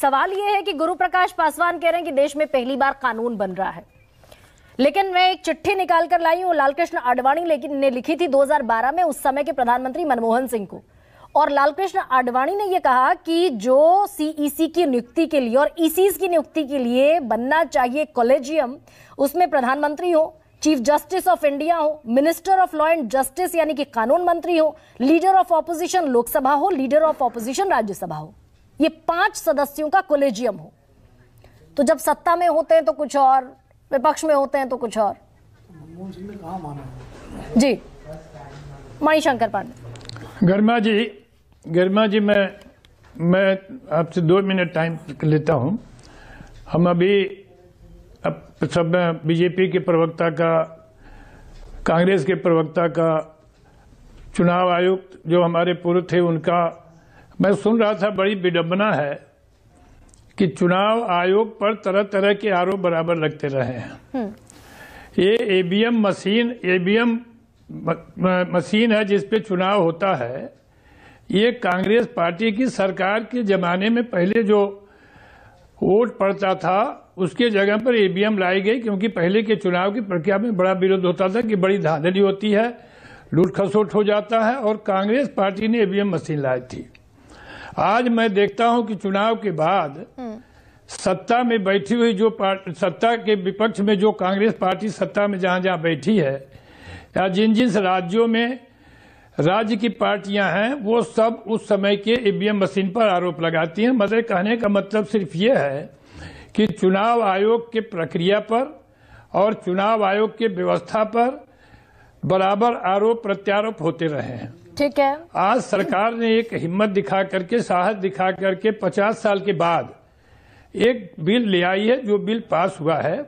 सवाल यह है कि गुरु प्रकाश पासवान कह रहे हैं कि देश में पहली बार कानून बन रहा है लेकिन मैं एक चिट्ठी निकाल कर लाई हूं लालकृष्ण आडवाणी ने लिखी थी 2012 में उस समय के प्रधानमंत्री मनमोहन सिंह को और लालकृष्ण आडवाणी ने यह कहा कि जो सीईसी e की नियुक्ति के लिए और ई e की नियुक्ति के लिए बनना चाहिए कॉलेजियम उसमें प्रधानमंत्री हो चीफ जस्टिस ऑफ इंडिया हो minister of law and justice यानी कि कानून मंत्री हो लीडर ऑफ ऑपोजिशन लोकसभा हो लीडर ऑफ ऑपोजिशन राज्यसभा हो ये पांच सदस्यों का कोलेजियम हो तो जब सत्ता में होते हैं तो कुछ और विपक्ष में होते हैं तो कुछ और जी मणिशंकर पांडे गर्मा जी गर्मा जी मैं मैं आपसे दो मिनट टाइम लेता हूं हम अभी अब सब बीजेपी के प्रवक्ता का कांग्रेस के प्रवक्ता का चुनाव आयुक्त जो हमारे पूर्व थे उनका मैं सुन रहा था बड़ी विडम्बना है कि चुनाव आयोग पर तरह तरह के आरोप बराबर लगते रहे हैं हम्म। ये एबीएम मशीन एबीएम मशीन है जिसपे चुनाव होता है ये कांग्रेस पार्टी की सरकार के जमाने में पहले जो वोट पड़ता था उसके जगह पर एबीएम लाई गई क्योंकि पहले के चुनाव की प्रक्रिया में बड़ा विरोध होता था कि बड़ी धांधली होती है लूट खसोट हो जाता है और कांग्रेस पार्टी ने ईवीएम मशीन लाई थी आज मैं देखता हूं कि चुनाव के बाद हम्म। सत्ता में बैठी हुई जो सत्ता के विपक्ष में जो कांग्रेस पार्टी सत्ता में जहां जहां बैठी है या जिन जिन राज्यों में राज्य की पार्टियां हैं वो सब उस समय के ईवीएम मशीन पर आरोप लगाती हैं मतलब कहने का मतलब सिर्फ ये है कि चुनाव आयोग के प्रक्रिया पर और चुनाव आयोग के व्यवस्था पर बराबर आरोप प्रत्यारोप होते रहे हैं ठीक है आज सरकार ने एक हिम्मत दिखा करके साहस दिखा करके पचास साल के बाद एक बिल ले आई है जो बिल पास हुआ है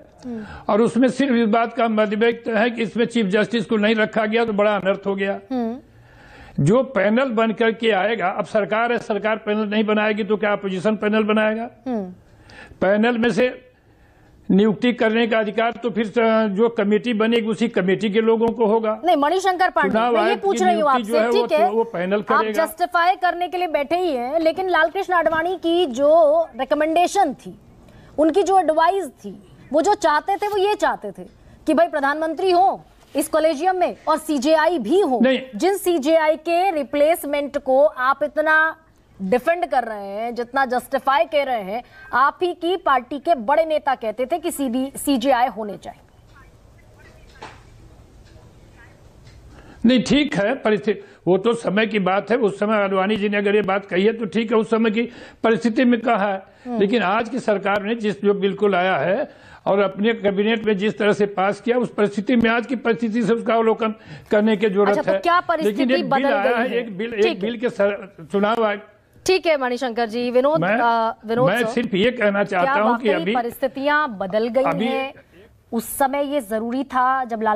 और उसमें सिर्फ इस बात का मतभेद है कि इसमें चीफ जस्टिस को नहीं रखा गया तो बड़ा अनर्थ हो गया हम्म। जो पैनल बन करके आएगा अब सरकार है सरकार पैनल नहीं बनाएगी तो क्या अपोजिशन पैनल बनाएगा हम्म। पैनल में से नियुक्ति करने का अधिकार तो फिर जो कमेटी बनेगी उसी कमेटी के लोगों को होगा नहीं मणिशंकर पांडे मैं ये पूछ रही हूँ आपसे ठीक तो है वो पैनल आप जस्टिफाई करने के लिए बैठे ही हैं लेकिन लालकृष्ण आडवाणी की जो रिकमेंडेशन थी उनकी जो एडवाइस थी वो जो चाहते थे वो ये चाहते थे कि भाई प्रधानमंत्री हो इस कॉलेजियम में और सीजेआई भी हो जिन सीजेआई के रिप्लेसमेंट को आप इतना डिफेंड कर रहे हैं जितना जस्टिफाई कह रहे हैं आप ही की पार्टी के बड़े नेता कहते थे कि सीबी सीजीआई होने चाहिए नहीं ठीक है परिस्थिति वो तो समय की बात है उस समय अडवाणी जी ने अगर ये बात कही है तो ठीक है उस समय की परिस्थिति में कहा है हम्म। लेकिन आज की सरकार ने जिस जो बिल्कुल आया है और अपने कैबिनेट में जिस तरह से पास किया उस परिस्थिति में आज की परिस्थिति से उसका अवलोकन करने की अच्छा, जरूरत अच्छा, तो है लेकिन एक बिल आया है एक बिल एक बिल के चुनाव आयोग ठीक है मणिशंकर जी विनोद मैं, आ, विनोद मैं सिर्फ ये कहना चाहता हूँ कि अभी परिस्थितियां बदल गई हैं उस समय ये जरूरी था जब लाल